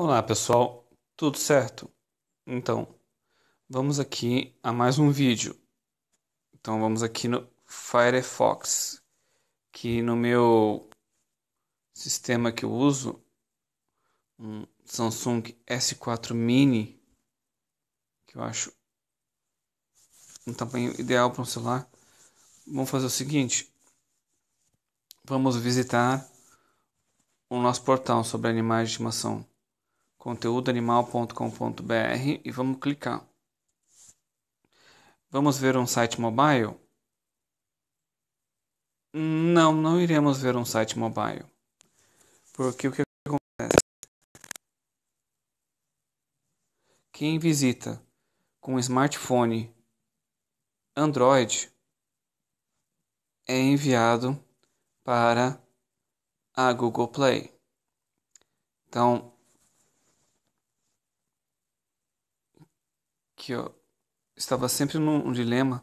Olá pessoal, tudo certo? Então, vamos aqui a mais um vídeo. Então vamos aqui no Firefox, que no meu sistema que eu uso, um Samsung S4 Mini, que eu acho um tamanho ideal para um celular. Vamos fazer o seguinte, vamos visitar o nosso portal sobre animais de estimação conteúdoanimal.com.br e vamos clicar. Vamos ver um site mobile? Não, não iremos ver um site mobile. Porque o que acontece? Quem visita com smartphone Android é enviado para a Google Play. Então, que eu estava sempre num dilema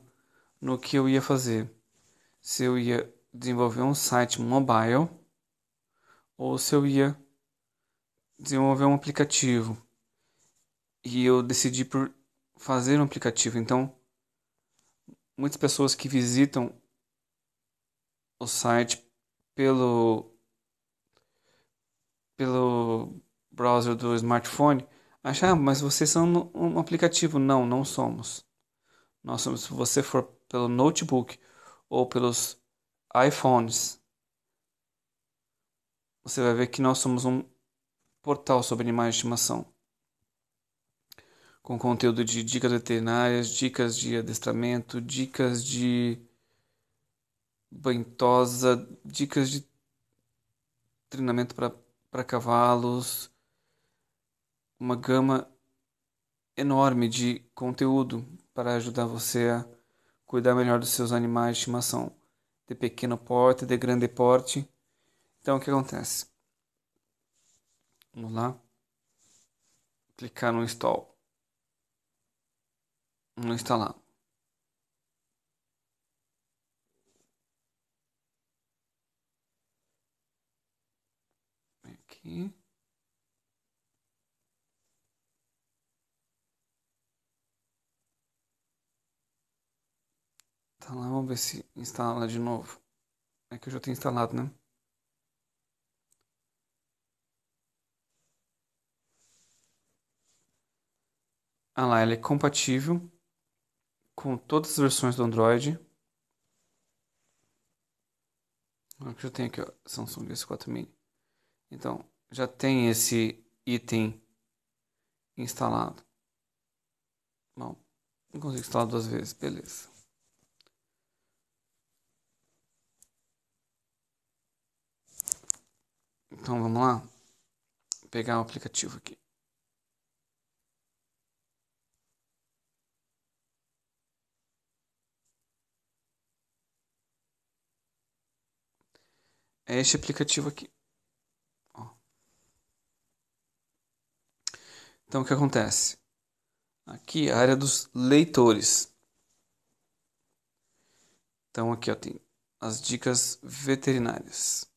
no que eu ia fazer. Se eu ia desenvolver um site mobile ou se eu ia desenvolver um aplicativo. E eu decidi por fazer um aplicativo. Então, muitas pessoas que visitam o site pelo pelo browser do smartphone achar, ah, mas vocês são um aplicativo. Não, não somos. Nós somos, se você for pelo notebook ou pelos iPhones, você vai ver que nós somos um portal sobre animais de estimação. Com conteúdo de dicas veterinárias, dicas de adestramento, dicas de bentosa, dicas de treinamento para cavalos, uma gama enorme de conteúdo para ajudar você a cuidar melhor dos seus animais de estimação, de pequeno porte, de grande porte. Então, o que acontece? Vamos lá. Clicar no install. Não instalar. Aqui. lá vamos ver se instala de novo. É que eu já tenho instalado, né? Ah lá, ela é compatível com todas as versões do Android. Olha que eu tenho aqui, ó, Samsung S4 Mini. Então, já tem esse item instalado. Bom, não consigo instalar duas vezes, beleza. Então vamos lá. Vou pegar o aplicativo aqui. É este aplicativo aqui. Ó. Então o que acontece? Aqui a área dos leitores. Então aqui ó, tem as dicas veterinárias.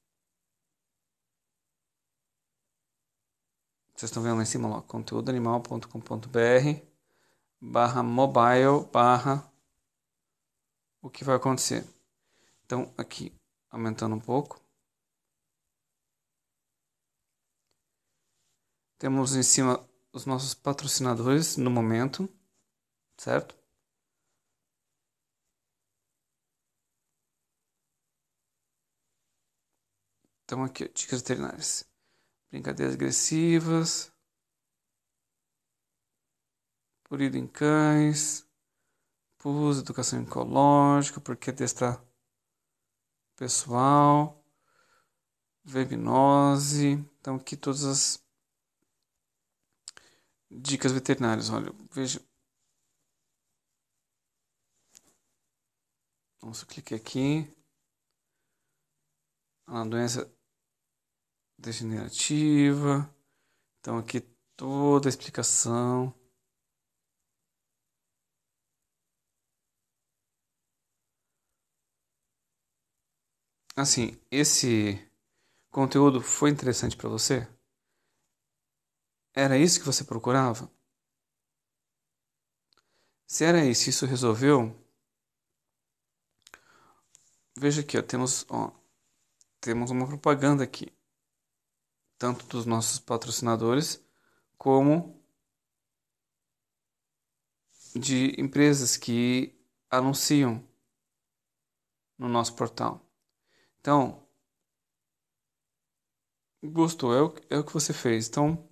vocês estão vendo lá em cima, lá, conteúdoanimal.com.br barra mobile barra o que vai acontecer. Então, aqui, aumentando um pouco. Temos em cima os nossos patrocinadores no momento, certo? Então, aqui, dicas veterinárias brincadeiras agressivas, purido em cães, pus, educação ecológica, porque testar pessoal, verminose, então aqui todas as dicas veterinárias, olha, veja. Vamos clique aqui. A ah, doença degenerativa. Então, aqui toda a explicação. Assim, esse conteúdo foi interessante para você? Era isso que você procurava? Se era isso, isso resolveu? Veja aqui, ó, temos, ó, temos uma propaganda aqui tanto dos nossos patrocinadores como de empresas que anunciam no nosso portal. Então, gostou, é o, é o que você fez. Então,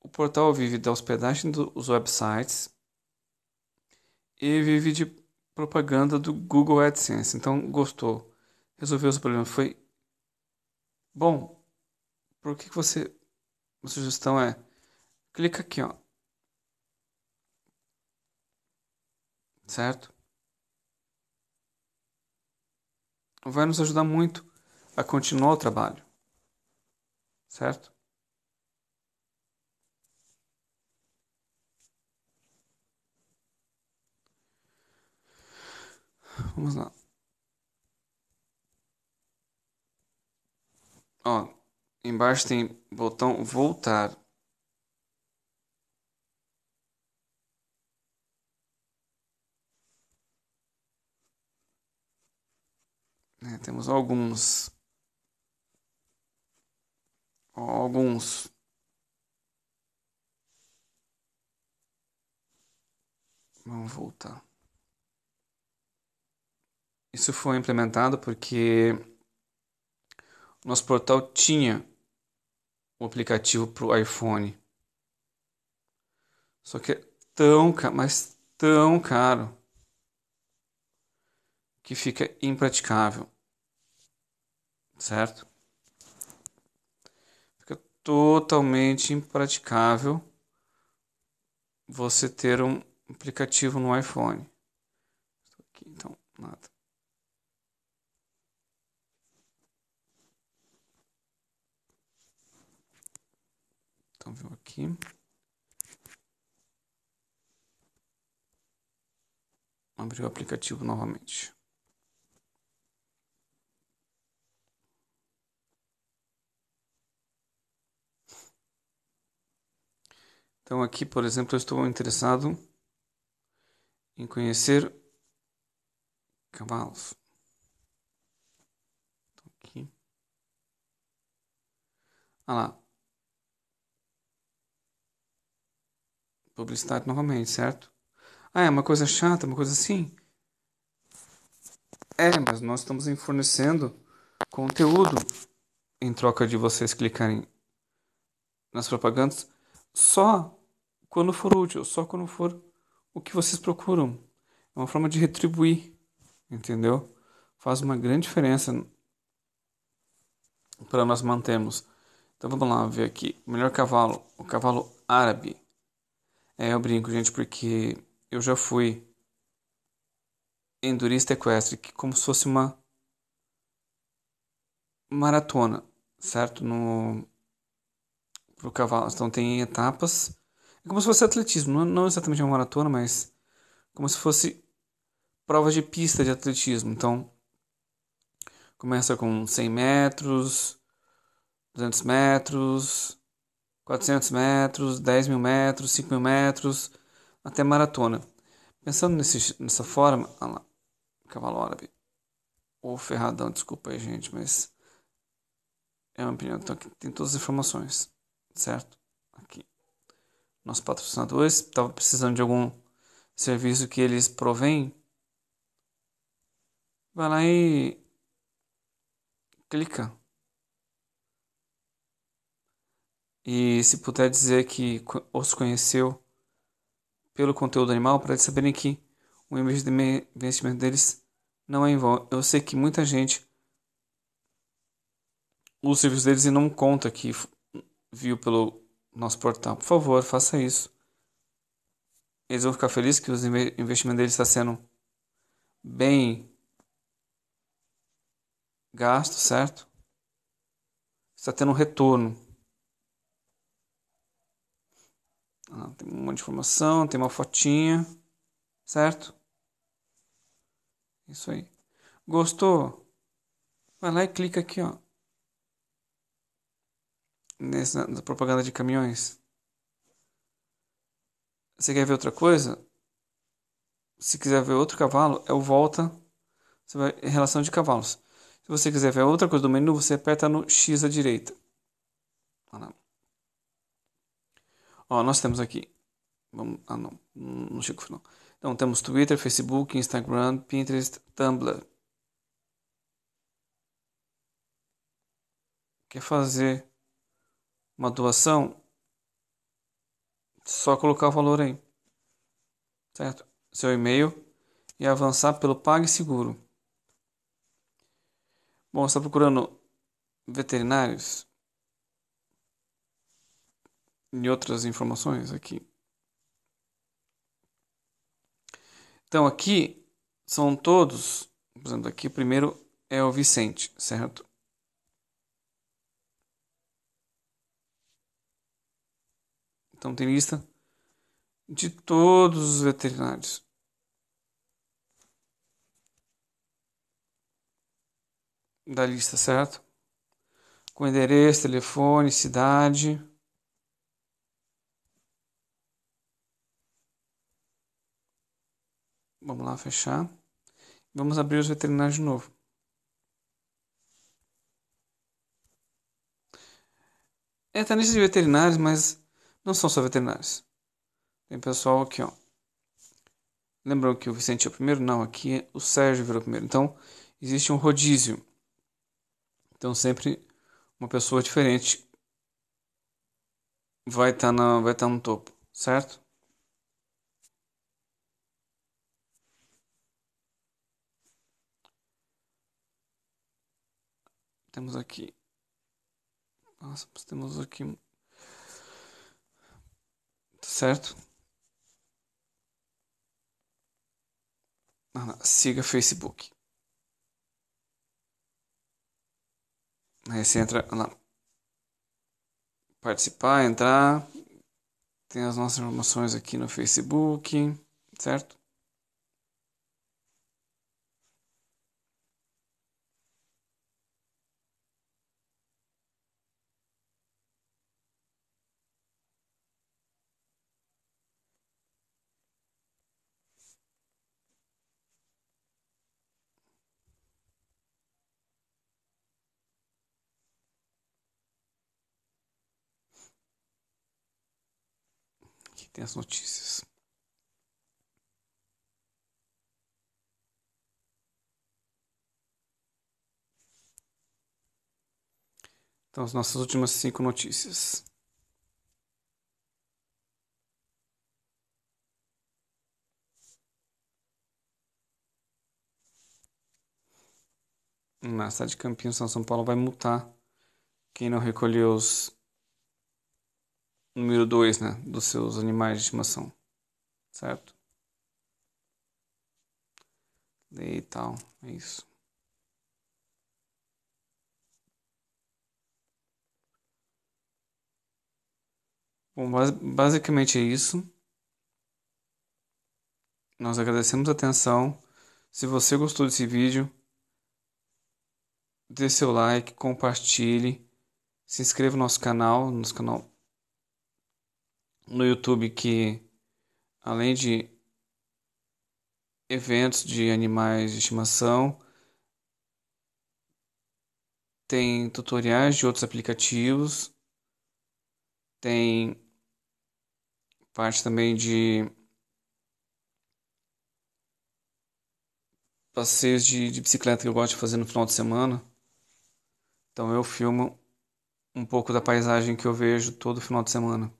o portal vive da hospedagem dos websites e vive de propaganda do Google AdSense. Então, gostou, resolveu os problemas, foi bom. Por que, que você. Uma sugestão é. Clica aqui, ó. Certo? Vai nos ajudar muito a continuar o trabalho. Certo? Vamos lá. Ó, Embaixo tem botão voltar. É, temos alguns. Alguns. Vamos voltar. Isso foi implementado porque nosso portal tinha um aplicativo para o iPhone. Só que é tão caro, mas tão caro, que fica impraticável. Certo? Fica totalmente impraticável você ter um aplicativo no iPhone. Aqui, então, nada. Então, viu aqui. Abrir o aplicativo novamente. Então, aqui, por exemplo, eu estou interessado em conhecer cavalos. Então, aqui. Ah lá, publicidade novamente, certo? Ah, é uma coisa chata, uma coisa assim? É, mas nós estamos fornecendo conteúdo em troca de vocês clicarem nas propagandas só quando for útil, só quando for o que vocês procuram. É uma forma de retribuir, entendeu? Faz uma grande diferença para nós mantermos. Então vamos lá ver aqui. Melhor cavalo, o cavalo árabe. É, eu brinco, gente, porque eu já fui endurista equestre, que como se fosse uma maratona, certo? No pro cavalo. Então tem etapas. É como se fosse atletismo, não, não exatamente uma maratona, mas como se fosse provas de pista de atletismo. Então começa com 100 metros, 200 metros, 400 metros, 10 mil metros, 5 mil metros, até maratona. Pensando nesse, nessa forma. olha lá, cavalo árabe. Ou oh, ferradão, desculpa aí, gente, mas. É uma opinião. Então aqui tem todas as informações, certo? Aqui. Nossos patrocinadores. Estava precisando de algum serviço que eles provêm. Vai lá e. Clica. E se puder dizer que os conheceu pelo conteúdo animal, para eles saberem que o investimento deles não é em vão. Eu sei que muita gente usa o serviço deles e não conta que viu pelo nosso portal. Por favor, faça isso. Eles vão ficar felizes que o investimento deles está sendo bem gasto, certo? Está tendo um retorno. Ah, tem um monte de informação, tem uma fotinha, certo? Isso aí. Gostou? Vai lá e clica aqui, ó. Nessa na propaganda de caminhões. Você quer ver outra coisa? Se quiser ver outro cavalo, é o volta. Você vai em relação de cavalos. Se você quiser ver outra coisa do menu, você aperta no X à direita. Olha lá. Ó, nós temos aqui. Vamos, ah, não. Não chegou final. Então temos Twitter, Facebook, Instagram, Pinterest, Tumblr. Quer fazer uma doação? Só colocar o valor aí. Certo? Seu e-mail e avançar pelo PagSeguro. Bom, está procurando veterinários? e outras informações aqui. Então aqui são todos, por exemplo, aqui primeiro é o Vicente, certo? Então tem lista de todos os veterinários. Da lista, certo? Com endereço, telefone, cidade. Vamos lá fechar. Vamos abrir os veterinários de novo. É, tá lista de veterinários, mas não são só veterinários. Tem pessoal aqui, ó. Lembram que o Vicente é o primeiro? Não, aqui é o Sérgio virou o primeiro. Então, existe um rodízio. Então, sempre uma pessoa diferente vai estar tá na, vai tá no topo, certo? Temos aqui. Nossa, temos aqui. Tá certo? Ah, siga Facebook. Aí você entra lá. Participar, entrar. Tem as nossas informações aqui no Facebook, certo? tem as notícias. Então, as nossas últimas cinco notícias. Na cidade de Campinas, São Paulo vai multar quem não recolheu os número 2 né, dos seus animais de estimação, certo? E tal, é isso. Bom, basicamente é isso. Nós agradecemos a atenção. Se você gostou desse vídeo, dê seu like, compartilhe, se inscreva no nosso canal, no nosso canal no YouTube que, além de eventos de animais de estimação, tem tutoriais de outros aplicativos, tem parte também de passeios de, de, bicicleta que eu gosto de fazer no final de semana. Então eu filmo um pouco da paisagem que eu vejo todo final de semana.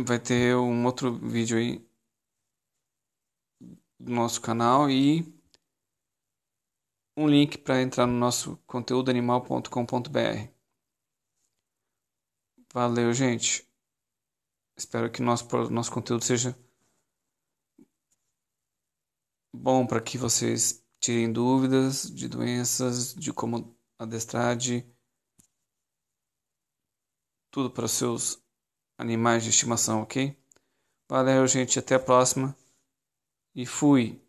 vai ter um outro vídeo aí do nosso canal e um link para entrar no nosso conteúdoanimal.com.br. Valeu, gente. Espero que nosso nosso conteúdo seja bom para que vocês tirem dúvidas de doenças, de como adestrar, de tudo para os seus animais de estimação, ok? Valeu, gente. Até a próxima. E fui.